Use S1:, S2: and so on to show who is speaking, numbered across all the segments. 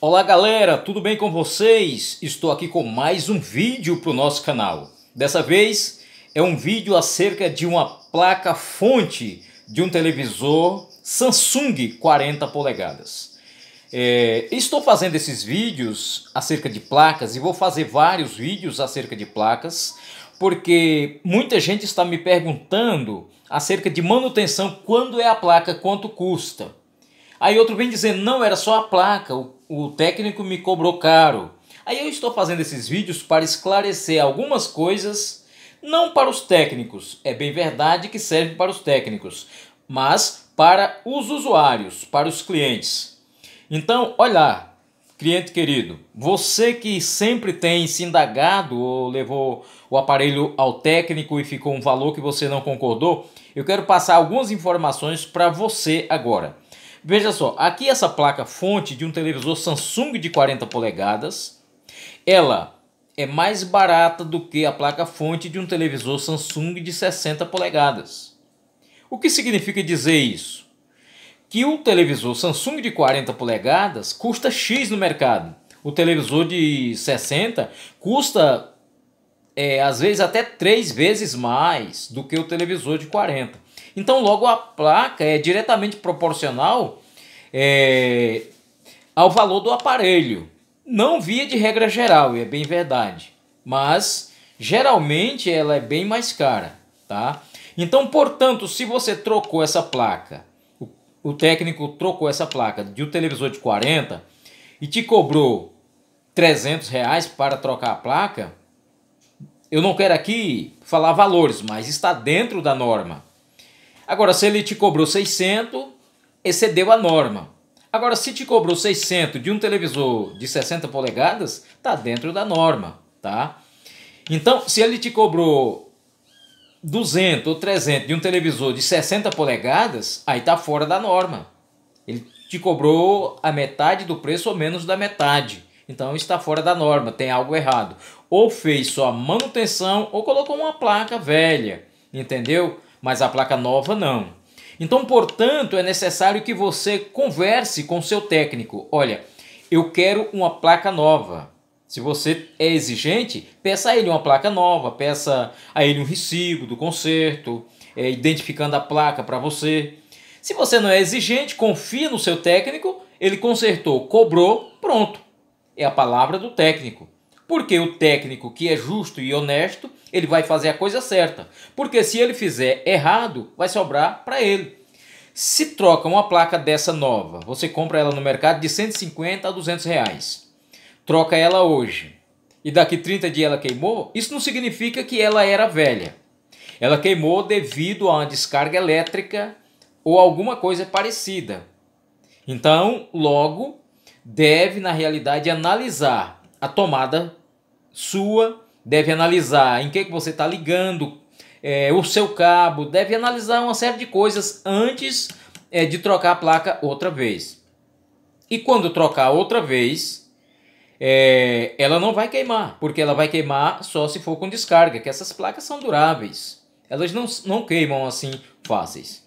S1: Olá galera, tudo bem com vocês? Estou aqui com mais um vídeo para o nosso canal. Dessa vez é um vídeo acerca de uma placa fonte de um televisor Samsung 40 polegadas. É, estou fazendo esses vídeos acerca de placas e vou fazer vários vídeos acerca de placas porque muita gente está me perguntando acerca de manutenção, quando é a placa, quanto custa. Aí outro vem dizendo, não, era só a placa, o, o técnico me cobrou caro. Aí eu estou fazendo esses vídeos para esclarecer algumas coisas, não para os técnicos, é bem verdade que serve para os técnicos, mas para os usuários, para os clientes. Então, olha lá, cliente querido, você que sempre tem se indagado ou levou o aparelho ao técnico e ficou um valor que você não concordou, eu quero passar algumas informações para você agora. Veja só, aqui essa placa fonte de um televisor Samsung de 40 polegadas, ela é mais barata do que a placa fonte de um televisor Samsung de 60 polegadas. O que significa dizer isso? Que o televisor Samsung de 40 polegadas custa X no mercado. O televisor de 60 custa é, às vezes até três vezes mais do que o televisor de 40. Então, logo a placa é diretamente proporcional é, ao valor do aparelho. Não via de regra geral, e é bem verdade. Mas geralmente ela é bem mais cara, tá? Então, portanto, se você trocou essa placa, o, o técnico trocou essa placa de um televisor de 40 e te cobrou 300 reais para trocar a placa, eu não quero aqui falar valores, mas está dentro da norma. Agora, se ele te cobrou 600, excedeu a norma. Agora, se te cobrou 600 de um televisor de 60 polegadas, tá dentro da norma, tá? Então, se ele te cobrou 200 ou 300 de um televisor de 60 polegadas, aí tá fora da norma. Ele te cobrou a metade do preço ou menos da metade. Então está fora da norma, tem algo errado. Ou fez só manutenção ou colocou uma placa velha, entendeu? Mas a placa nova não. Então, portanto, é necessário que você converse com seu técnico. Olha, eu quero uma placa nova. Se você é exigente, peça a ele uma placa nova, peça a ele um recibo do conserto, é, identificando a placa para você. Se você não é exigente, confia no seu técnico, ele consertou, cobrou, pronto. É a palavra do técnico. Porque o técnico que é justo e honesto, ele vai fazer a coisa certa. Porque se ele fizer errado, vai sobrar para ele. Se troca uma placa dessa nova, você compra ela no mercado de 150 a 200 reais. Troca ela hoje e daqui 30 dias ela queimou, isso não significa que ela era velha. Ela queimou devido a uma descarga elétrica ou alguma coisa parecida. Então, logo, deve na realidade analisar a tomada sua, deve analisar em que, que você está ligando, é, o seu cabo, deve analisar uma série de coisas antes é, de trocar a placa outra vez. E quando trocar outra vez, é, ela não vai queimar, porque ela vai queimar só se for com descarga, que essas placas são duráveis. Elas não, não queimam assim fáceis.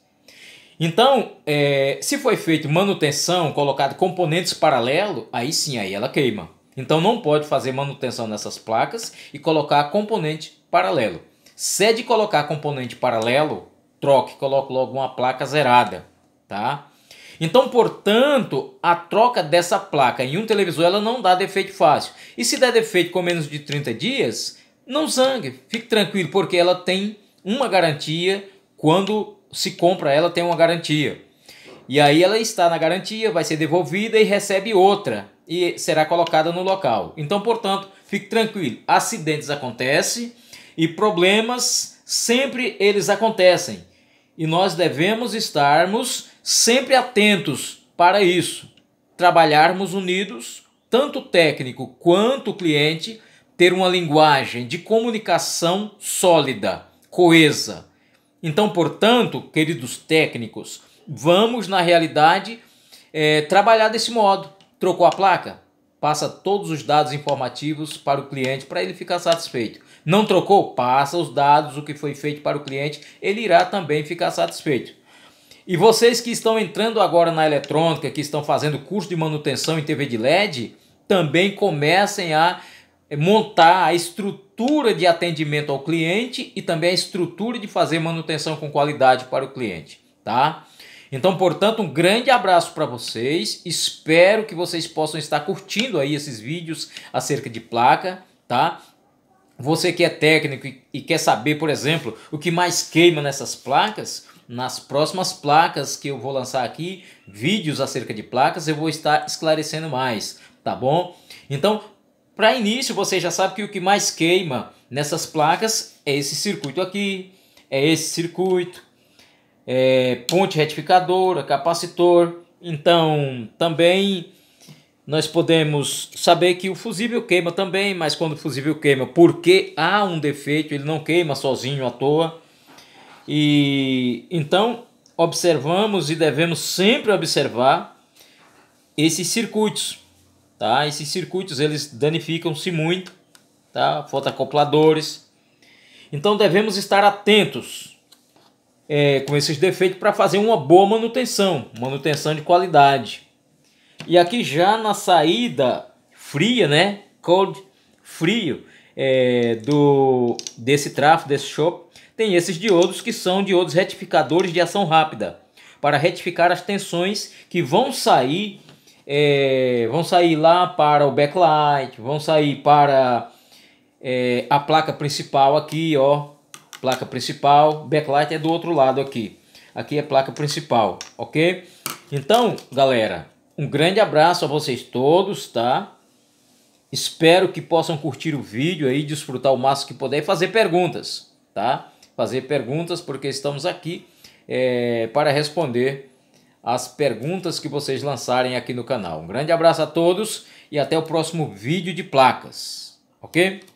S1: Então, é, se foi feito manutenção, colocado componentes paralelo, aí sim, aí ela queima. Então não pode fazer manutenção nessas placas e colocar componente paralelo. Se é de colocar componente paralelo, troque, coloque logo uma placa zerada, tá? Então, portanto, a troca dessa placa em um televisor ela não dá defeito fácil. E se der defeito com menos de 30 dias, não zangue, fique tranquilo, porque ela tem uma garantia quando se compra ela tem uma garantia. E aí ela está na garantia, vai ser devolvida e recebe outra e será colocada no local. Então, portanto, fique tranquilo, acidentes acontecem e problemas sempre eles acontecem. E nós devemos estarmos sempre atentos para isso. Trabalharmos unidos, tanto o técnico quanto o cliente, ter uma linguagem de comunicação sólida, coesa. Então, portanto, queridos técnicos, vamos, na realidade, é, trabalhar desse modo. Trocou a placa? Passa todos os dados informativos para o cliente para ele ficar satisfeito. Não trocou? Passa os dados, o que foi feito para o cliente, ele irá também ficar satisfeito. E vocês que estão entrando agora na eletrônica, que estão fazendo curso de manutenção em TV de LED, também comecem a montar a estrutura de atendimento ao cliente e também a estrutura de fazer manutenção com qualidade para o cliente, tá? Então, portanto, um grande abraço para vocês. Espero que vocês possam estar curtindo aí esses vídeos acerca de placa, tá? Você que é técnico e quer saber, por exemplo, o que mais queima nessas placas, nas próximas placas que eu vou lançar aqui, vídeos acerca de placas, eu vou estar esclarecendo mais, tá bom? Então, para início, você já sabe que o que mais queima nessas placas é esse circuito aqui, é esse circuito, é, ponte retificadora, capacitor. Então, também nós podemos saber que o fusível queima também, mas quando o fusível queima, porque há um defeito, ele não queima sozinho à toa. E então observamos e devemos sempre observar esses circuitos, tá? Esses circuitos eles danificam-se muito, tá? Fotacopladores. Então devemos estar atentos é, com esses defeitos para fazer uma boa manutenção, manutenção de qualidade. E aqui já na saída fria, né, cold, frio, é, do desse tráfego, desse shop, tem esses diodos que são diodos retificadores de ação rápida para retificar as tensões que vão sair, é, vão sair lá para o backlight, vão sair para é, a placa principal aqui, ó, placa principal, backlight é do outro lado aqui. Aqui é placa principal, ok? Então, galera, um grande abraço a vocês todos, tá? Espero que possam curtir o vídeo aí, desfrutar o máximo que puder e fazer perguntas, tá? Fazer perguntas porque estamos aqui é, para responder as perguntas que vocês lançarem aqui no canal. Um grande abraço a todos e até o próximo vídeo de placas, ok?